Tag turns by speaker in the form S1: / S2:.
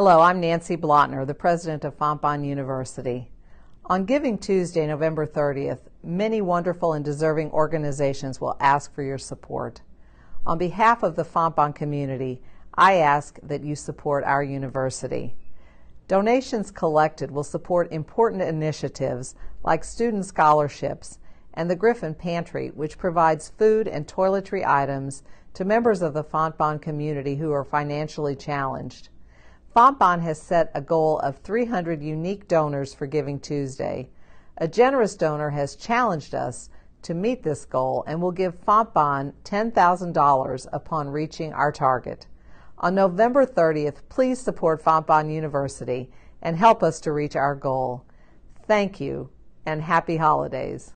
S1: Hello, I'm Nancy Blotner, the president of Fompon University. On Giving Tuesday, November 30th, many wonderful and deserving organizations will ask for your support. On behalf of the Fompon community, I ask that you support our university. Donations collected will support important initiatives like student scholarships and the Griffin Pantry, which provides food and toiletry items to members of the Fontbon community who are financially challenged. Fontbon has set a goal of 300 unique donors for Giving Tuesday. A generous donor has challenged us to meet this goal and will give Fontbon $10,000 upon reaching our target. On November 30th, please support Fontbon University and help us to reach our goal. Thank you and happy holidays.